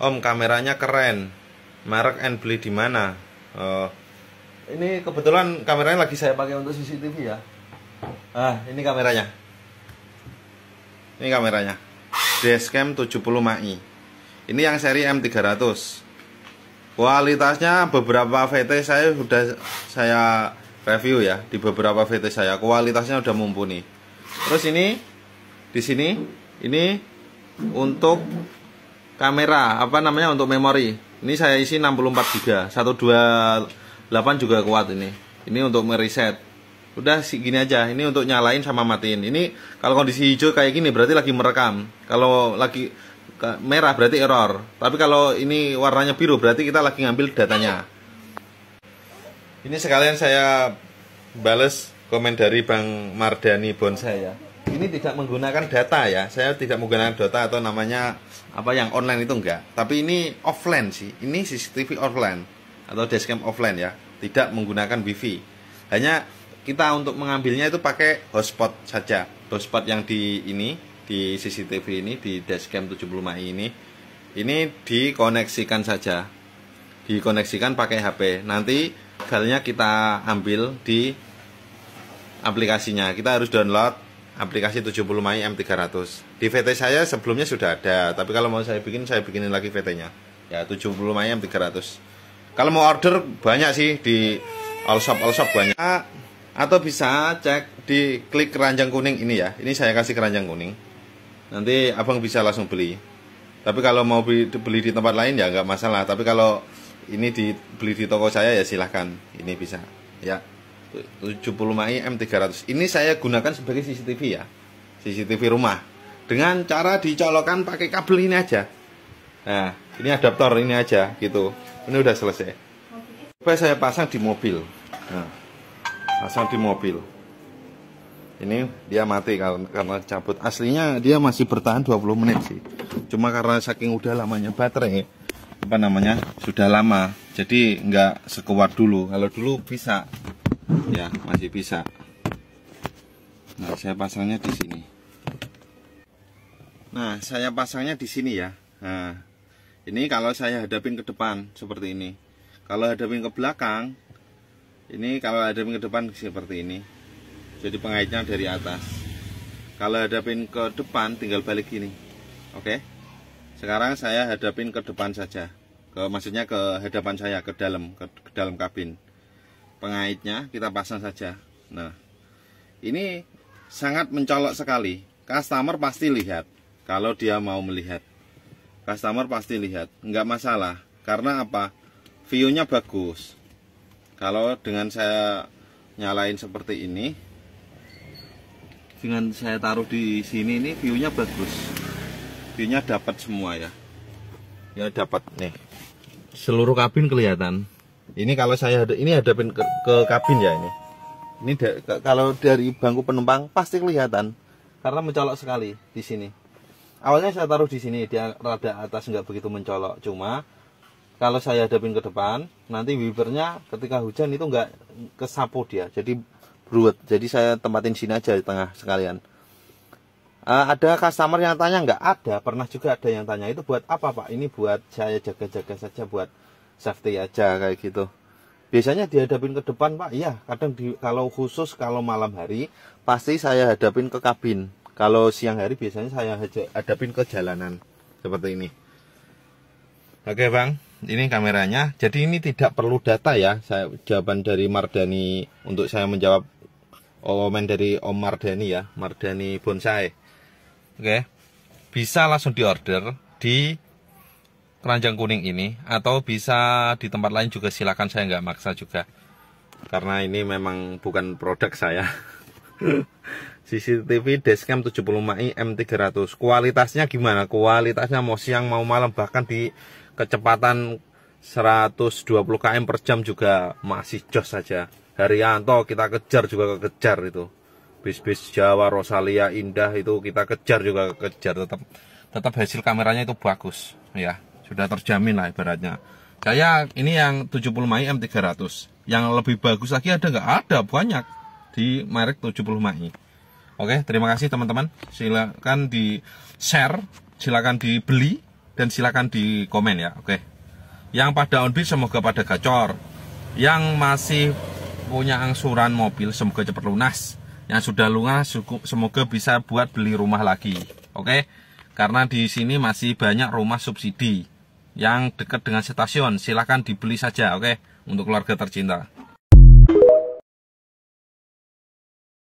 Om kameranya keren. Merek and beli di mana? Oh. Ini kebetulan kameranya lagi saya pakai untuk CCTV ya. Ah, ini kameranya. Ini kameranya. Dashcam 70 Mai. Ini yang seri M300. Kualitasnya beberapa VT saya sudah saya review ya di beberapa VT saya. Kualitasnya sudah mumpuni. Terus ini di sini ini untuk kamera apa namanya untuk memori ini saya isi 64 GB 128 juga kuat ini ini untuk mereset udah sih gini aja ini untuk nyalain sama matiin ini kalau kondisi hijau kayak gini berarti lagi merekam kalau lagi merah berarti error tapi kalau ini warnanya biru berarti kita lagi ngambil datanya ini sekalian saya bales komen dari Bang Mardani Bonsai ya ini tidak menggunakan data ya. Saya tidak menggunakan data atau namanya apa yang online itu enggak. Tapi ini offline sih. Ini CCTV offline atau dashcam offline ya. Tidak menggunakan wifi. Hanya kita untuk mengambilnya itu pakai hotspot saja. Hotspot yang di ini di CCTV ini di dashcam 70mai ini ini dikoneksikan saja. Dikoneksikan pakai HP. Nanti filenya kita ambil di aplikasinya. Kita harus download aplikasi 70 Mai M300. Di VT saya sebelumnya sudah ada, tapi kalau mau saya bikin saya bikinin lagi VT-nya. Ya 70 Mai M300. Kalau mau order banyak sih di all shop all shop banyak ah, atau bisa cek di klik keranjang kuning ini ya. Ini saya kasih keranjang kuning. Nanti Abang bisa langsung beli. Tapi kalau mau beli, beli di tempat lain ya nggak masalah. Tapi kalau ini dibeli di toko saya ya silahkan. Ini bisa. Ya. 70 mai M300 ini saya gunakan sebagai CCTV ya CCTV rumah dengan cara dicolokkan pakai kabel ini aja nah ini adaptor ini aja gitu ini udah selesai coba saya pasang di mobil nah, pasang di mobil ini dia mati karena cabut aslinya dia masih bertahan 20 menit sih cuma karena saking udah lamanya baterai apa namanya sudah lama jadi nggak sekuat dulu kalau dulu bisa ya masih bisa nah saya pasangnya di sini nah saya pasangnya di sini ya nah ini kalau saya hadapin ke depan seperti ini kalau hadapin ke belakang ini kalau hadapin ke depan seperti ini jadi pengaitnya dari atas kalau hadapin ke depan tinggal balik gini oke sekarang saya hadapin ke depan saja ke maksudnya ke hadapan saya ke dalam ke, ke dalam kabin pengaitnya kita pasang saja nah ini sangat mencolok sekali customer pasti lihat kalau dia mau melihat customer pasti lihat nggak masalah karena apa viewnya bagus kalau dengan saya nyalain seperti ini dengan saya taruh di sini ini viewnya bagus viewnya dapat semua ya ya dapat nih seluruh kabin kelihatan ini kalau saya ini hadapin ke, ke kabin ya ini ini da, kalau dari bangku penumpang pasti kelihatan karena mencolok sekali di sini awalnya saya taruh di sini dia rada atas nggak begitu mencolok cuma kalau saya hadapin ke depan nanti wipernya ketika hujan itu nggak kesapu dia jadi berut jadi saya tempatin sini aja di tengah sekalian uh, ada customer yang tanya nggak ada pernah juga ada yang tanya itu buat apa pak ini buat saya jaga-jaga saja buat safety aja kayak gitu biasanya dihadapin ke depan pak iya kadang di, kalau khusus kalau malam hari pasti saya hadapin ke kabin kalau siang hari biasanya saya hadapin ke jalanan seperti ini oke bang ini kameranya jadi ini tidak perlu data ya saya jawaban dari Mardani untuk saya menjawab oh, komen dari Om Mardani ya Mardani Bonsai oke bisa langsung diorder di keranjang kuning ini atau bisa di tempat lain juga silakan saya nggak maksa juga karena ini memang bukan produk saya CCTV dashcam 70 i M300 kualitasnya gimana kualitasnya mau siang mau malam bahkan di kecepatan 120 km per jam juga masih jos saja Haryanto kita kejar juga kejar itu bis-bis Jawa Rosalia Indah itu kita kejar juga kejar tetap tetap hasil kameranya itu bagus ya sudah terjamin lah ibaratnya saya ini yang 70 MAI M300 yang lebih bagus lagi ada nggak ada banyak di merek 70 MAI oke terima kasih teman-teman silakan di share silakan dibeli dan silakan di komen ya oke yang pada onbit semoga pada gacor yang masih punya angsuran mobil semoga cepat lunas yang sudah lunas semoga bisa buat beli rumah lagi oke karena di sini masih banyak rumah subsidi yang dekat dengan stasiun silahkan dibeli saja oke okay? untuk keluarga tercinta